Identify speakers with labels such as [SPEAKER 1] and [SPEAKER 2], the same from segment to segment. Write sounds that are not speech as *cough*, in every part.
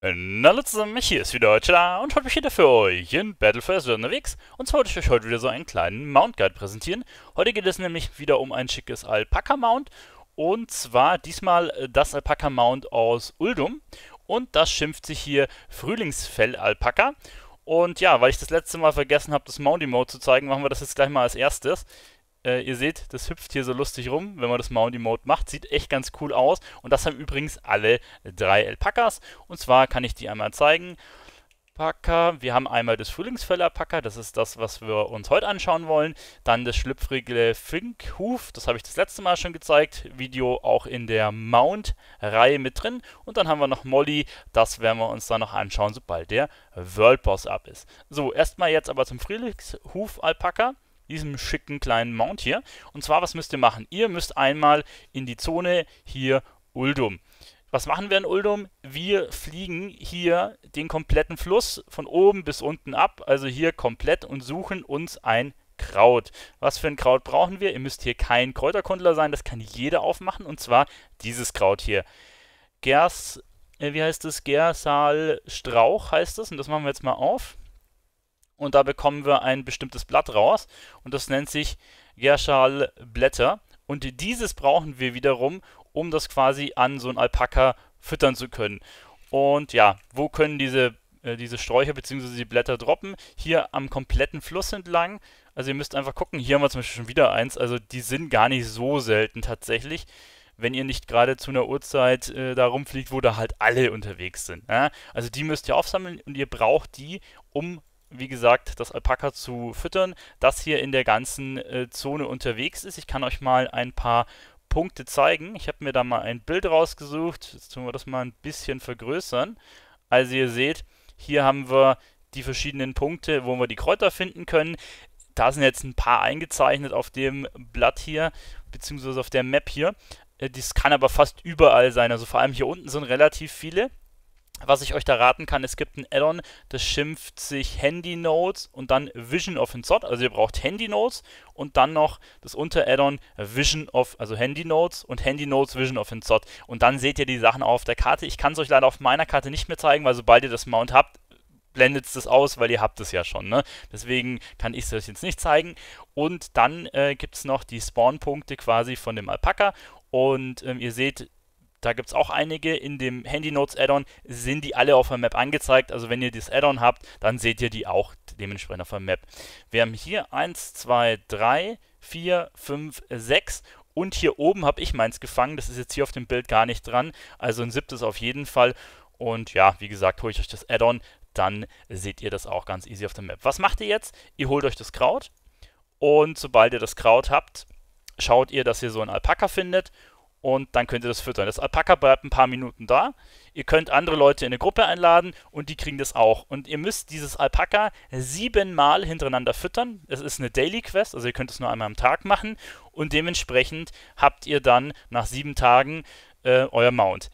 [SPEAKER 1] Na Leute zusammen, hier ist wieder heute und heute bin ich wieder für euch in Battle for Azure unterwegs und zwar wollte ich euch heute wieder so einen kleinen Mount Guide präsentieren. Heute geht es nämlich wieder um ein schickes Alpaka Mount und zwar diesmal äh, das Alpaka Mount aus Uldum und das schimpft sich hier Frühlingsfell Alpaka und ja, weil ich das letzte Mal vergessen habe, das Mounty Mode zu zeigen, machen wir das jetzt gleich mal als erstes. Äh, ihr seht, das hüpft hier so lustig rum, wenn man das Mount Emote macht. Sieht echt ganz cool aus. Und das haben übrigens alle drei Alpakas. Und zwar kann ich die einmal zeigen. Alpaka, wir haben einmal das Frühlingsfell-Alpaka, das ist das, was wir uns heute anschauen wollen. Dann das schlüpfrige Finkhuf, das habe ich das letzte Mal schon gezeigt. Video auch in der Mount-Reihe mit drin. Und dann haben wir noch Molly, das werden wir uns dann noch anschauen, sobald der World Boss ab ist. So, erstmal jetzt aber zum Frühlingshuf-Alpaka diesem schicken kleinen Mount hier. Und zwar, was müsst ihr machen? Ihr müsst einmal in die Zone hier Uldum. Was machen wir in Uldum? Wir fliegen hier den kompletten Fluss von oben bis unten ab, also hier komplett und suchen uns ein Kraut. Was für ein Kraut brauchen wir? Ihr müsst hier kein Kräuterkundler sein, das kann jeder aufmachen und zwar dieses Kraut hier. Gers, äh, wie heißt es? Gersalstrauch heißt es und das machen wir jetzt mal auf und da bekommen wir ein bestimmtes Blatt raus und das nennt sich Gerschal Blätter und dieses brauchen wir wiederum, um das quasi an so ein Alpaka füttern zu können. Und ja, wo können diese, äh, diese Sträucher bzw. die Blätter droppen? Hier am kompletten Fluss entlang. Also ihr müsst einfach gucken, hier haben wir zum Beispiel schon wieder eins. Also die sind gar nicht so selten tatsächlich, wenn ihr nicht gerade zu einer Uhrzeit äh, da rumfliegt, wo da halt alle unterwegs sind. Ja? Also die müsst ihr aufsammeln und ihr braucht die, um wie gesagt, das Alpaka zu füttern, das hier in der ganzen äh, Zone unterwegs ist. Ich kann euch mal ein paar Punkte zeigen. Ich habe mir da mal ein Bild rausgesucht. Jetzt tun wir das mal ein bisschen vergrößern. Also ihr seht, hier haben wir die verschiedenen Punkte, wo wir die Kräuter finden können. Da sind jetzt ein paar eingezeichnet auf dem Blatt hier, beziehungsweise auf der Map hier. Äh, das kann aber fast überall sein. Also vor allem hier unten sind relativ viele. Was ich euch da raten kann, es gibt ein Addon, das schimpft sich Handy Notes und dann Vision of Insot. Also ihr braucht Handy Notes und dann noch das unter addon Vision of, also Handy Notes und Handy Notes Vision of Insot. Und dann seht ihr die Sachen auf der Karte. Ich kann es euch leider auf meiner Karte nicht mehr zeigen, weil sobald ihr das Mount habt, blendet es das aus, weil ihr habt es ja schon. Ne? Deswegen kann ich es euch jetzt nicht zeigen. Und dann äh, gibt es noch die Spawn-Punkte quasi von dem Alpaka. Und ähm, ihr seht, da gibt es auch einige. In dem Handy Notes Add-on sind die alle auf der Map angezeigt. Also wenn ihr das Add-on habt, dann seht ihr die auch dementsprechend auf der Map. Wir haben hier 1, 2, 3, 4, 5, 6 und hier oben habe ich meins gefangen. Das ist jetzt hier auf dem Bild gar nicht dran. Also ein siebtes auf jeden Fall. Und ja, wie gesagt, hole ich euch das Add-on, dann seht ihr das auch ganz easy auf der Map. Was macht ihr jetzt? Ihr holt euch das Kraut und sobald ihr das Kraut habt, schaut ihr, dass ihr so einen Alpaka findet und dann könnt ihr das füttern. Das Alpaka bleibt ein paar Minuten da. Ihr könnt andere Leute in eine Gruppe einladen und die kriegen das auch. Und ihr müsst dieses Alpaka siebenmal hintereinander füttern. Es ist eine Daily Quest, also ihr könnt es nur einmal am Tag machen. Und dementsprechend habt ihr dann nach sieben Tagen äh, euer Mount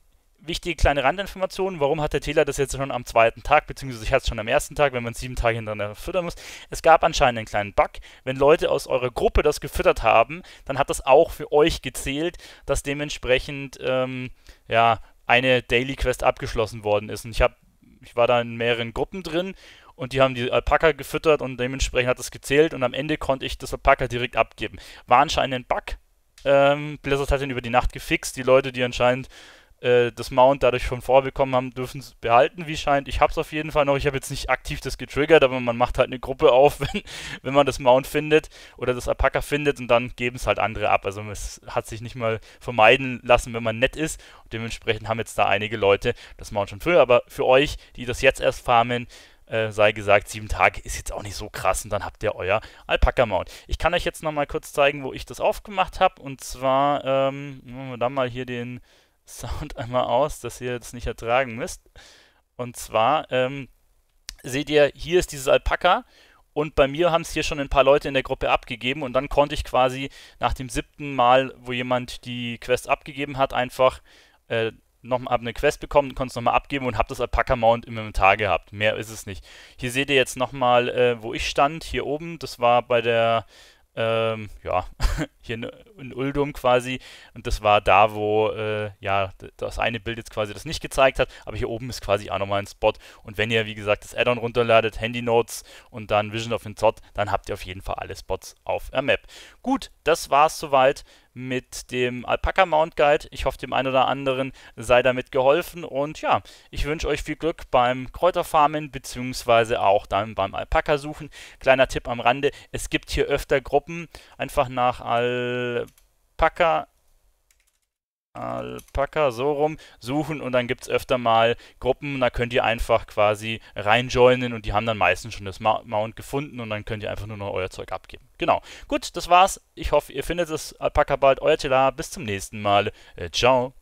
[SPEAKER 1] wichtige kleine Randinformation, warum hat der Täler das jetzt schon am zweiten Tag, beziehungsweise ich hatte es schon am ersten Tag, wenn man sieben Tage hintereinander füttern muss. Es gab anscheinend einen kleinen Bug. Wenn Leute aus eurer Gruppe das gefüttert haben, dann hat das auch für euch gezählt, dass dementsprechend ähm, ja, eine Daily Quest abgeschlossen worden ist. Und ich, hab, ich war da in mehreren Gruppen drin und die haben die Alpaka gefüttert und dementsprechend hat das gezählt und am Ende konnte ich das Alpaka direkt abgeben. War anscheinend ein Bug. Ähm, Blizzard hat den über die Nacht gefixt. Die Leute, die anscheinend äh, das Mount dadurch schon vorbekommen haben, dürfen es behalten, wie scheint. Ich habe es auf jeden Fall noch. Ich habe jetzt nicht aktiv das getriggert, aber man macht halt eine Gruppe *laughs* auf, wenn, wenn man das Mount findet oder das Alpaka findet und dann geben es halt andere ab. Also es hat sich nicht mal vermeiden lassen, wenn man nett ist. Und dementsprechend haben jetzt da einige Leute das Mount schon früher. Aber für euch, die das jetzt erst farmen, äh, sei gesagt, sieben Tage ist jetzt auch nicht so krass und dann habt ihr euer Alpaka-Mount. Ich kann euch jetzt nochmal kurz zeigen, wo ich das aufgemacht habe. Und zwar, ähm, nehmen wir dann mal hier den Sound *laughs* einmal aus, dass ihr das nicht ertragen müsst. Und zwar ähm, seht ihr, hier ist dieses Alpaka und bei mir haben es hier schon ein paar Leute in der Gruppe abgegeben und dann konnte ich quasi nach dem siebten Mal, wo jemand die Quest abgegeben hat, einfach äh, nochmal eine Quest bekommen, konnte es nochmal abgeben und habe das alpaka Mount im Inventar gehabt. Mehr ist es nicht. Hier seht ihr jetzt nochmal, äh, wo ich stand, hier oben. Das war bei der ähm, ja, *laughs* hier in, in, Uldum quasi. Und das war da, wo äh, ja das eine Bild jetzt quasi das nicht gezeigt hat. Aber hier oben ist quasi auch nochmal ein Spot. Und wenn ihr, wie gesagt, das Addon runterladet, Handy Notes und dann Vision of Inzot, dann habt ihr auf jeden Fall alle Spots auf der Map. Gut, das war's soweit mit dem Alpaca Mount Guide. Ich hoffe, dem einen oder anderen sei damit geholfen und ja, ich wünsche euch viel Glück beim Kräuterfarmen beziehungsweise auch dann beim Alpaka suchen. Kleiner Tipp am Rande, es gibt hier öfter Gruppen, einfach nach Alpaka Alpaka so rum suchen und dann gibt es öfter mal Gruppen, da könnt ihr einfach quasi reinjoinen und die haben dann meistens schon das Mount gefunden und dann könnt ihr einfach nur noch euer Zeug abgeben. Genau. Gut, das war's. Ich hoffe, ihr findet das Alpaka bald. Euer Tela. Bis zum nächsten Mal. Äh, ciao.